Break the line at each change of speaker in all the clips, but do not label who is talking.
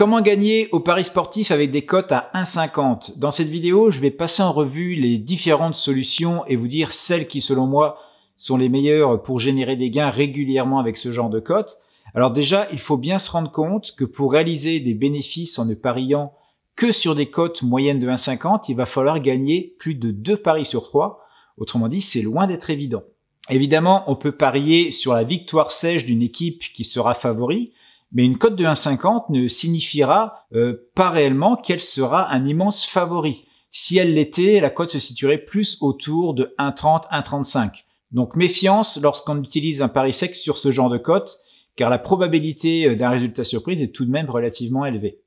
Comment gagner au paris sportif avec des cotes à 1,50 Dans cette vidéo, je vais passer en revue les différentes solutions et vous dire celles qui, selon moi, sont les meilleures pour générer des gains régulièrement avec ce genre de cotes. Alors déjà, il faut bien se rendre compte que pour réaliser des bénéfices en ne pariant que sur des cotes moyennes de 1,50, il va falloir gagner plus de 2 paris sur 3. Autrement dit, c'est loin d'être évident. Évidemment, on peut parier sur la victoire sèche d'une équipe qui sera favori, mais une cote de 1,50 ne signifiera euh, pas réellement qu'elle sera un immense favori. Si elle l'était, la cote se situerait plus autour de 1,30, 1,35. Donc méfiance lorsqu'on utilise un pari sec sur ce genre de cote, car la probabilité euh, d'un résultat surprise est tout de même relativement élevée.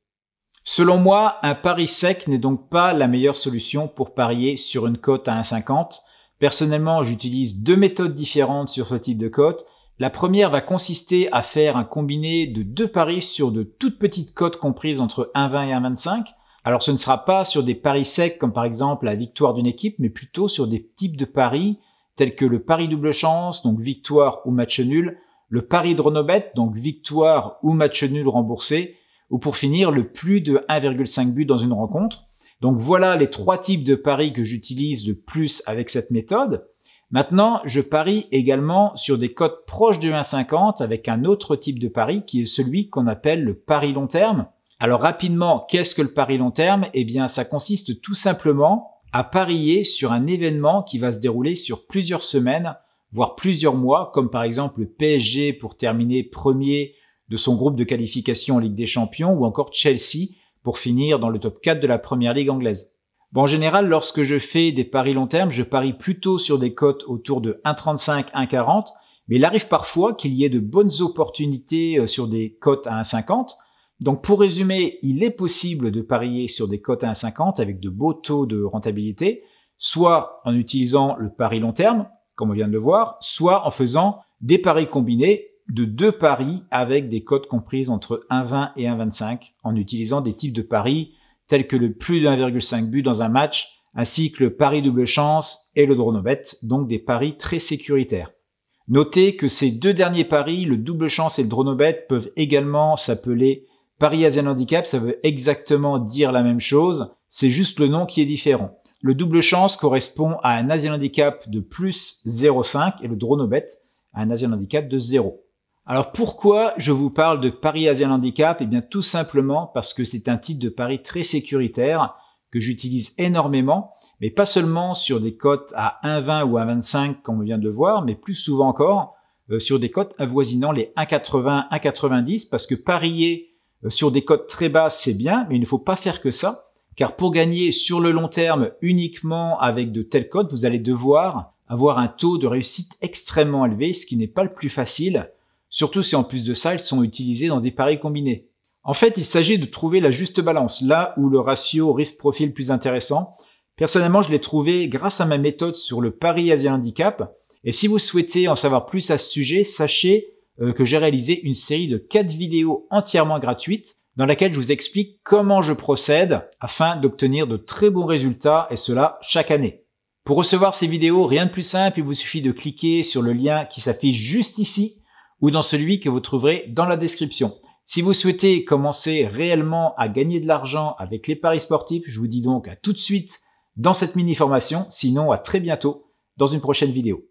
Selon moi, un pari sec n'est donc pas la meilleure solution pour parier sur une cote à 1,50. Personnellement, j'utilise deux méthodes différentes sur ce type de cote la première va consister à faire un combiné de deux paris sur de toutes petites cotes comprises entre 1,20 et 1,25. Alors ce ne sera pas sur des paris secs comme par exemple la victoire d'une équipe, mais plutôt sur des types de paris tels que le pari double chance, donc victoire ou match nul, le pari dronobet, donc victoire ou match nul remboursé, ou pour finir le plus de 1,5 but dans une rencontre. Donc voilà les trois types de paris que j'utilise le plus avec cette méthode. Maintenant, je parie également sur des cotes proches de 1,50 avec un autre type de pari qui est celui qu'on appelle le pari long terme. Alors rapidement, qu'est-ce que le pari long terme Eh bien, ça consiste tout simplement à parier sur un événement qui va se dérouler sur plusieurs semaines, voire plusieurs mois, comme par exemple le PSG pour terminer premier de son groupe de qualification en Ligue des Champions, ou encore Chelsea pour finir dans le top 4 de la Première Ligue anglaise. Bon, en général, lorsque je fais des paris long terme, je parie plutôt sur des cotes autour de 1,35, 1,40, mais il arrive parfois qu'il y ait de bonnes opportunités euh, sur des cotes à 1,50. Donc pour résumer, il est possible de parier sur des cotes à 1,50 avec de beaux taux de rentabilité, soit en utilisant le pari long terme, comme on vient de le voir, soit en faisant des paris combinés de deux paris avec des cotes comprises entre 1,20 et 1,25 en utilisant des types de paris tels que le plus de 1,5 but dans un match, ainsi que le pari double chance et le bet, donc des paris très sécuritaires. Notez que ces deux derniers paris, le double chance et le dronobet, peuvent également s'appeler Paris Asian Handicap, ça veut exactement dire la même chose, c'est juste le nom qui est différent. Le double chance correspond à un Asian Handicap de plus 0,5 et le dronobet à un Asian Handicap de 0. Alors pourquoi je vous parle de Paris Asian Handicap Eh bien tout simplement parce que c'est un type de pari très sécuritaire que j'utilise énormément, mais pas seulement sur des cotes à 1,20 ou 1,25 comme on vient de voir, mais plus souvent encore euh, sur des cotes avoisinant les 1,80, 1,90 parce que parier euh, sur des cotes très basses c'est bien, mais il ne faut pas faire que ça, car pour gagner sur le long terme uniquement avec de telles cotes, vous allez devoir avoir un taux de réussite extrêmement élevé, ce qui n'est pas le plus facile surtout si en plus de ça, ils sont utilisés dans des paris combinés. En fait, il s'agit de trouver la juste balance, là où le ratio risque-profil plus intéressant. Personnellement, je l'ai trouvé grâce à ma méthode sur le pari Asia Handicap. Et si vous souhaitez en savoir plus à ce sujet, sachez euh, que j'ai réalisé une série de 4 vidéos entièrement gratuites dans laquelle je vous explique comment je procède afin d'obtenir de très bons résultats et cela chaque année. Pour recevoir ces vidéos, rien de plus simple, il vous suffit de cliquer sur le lien qui s'affiche juste ici ou dans celui que vous trouverez dans la description. Si vous souhaitez commencer réellement à gagner de l'argent avec les paris sportifs, je vous dis donc à tout de suite dans cette mini formation, sinon à très bientôt dans une prochaine vidéo.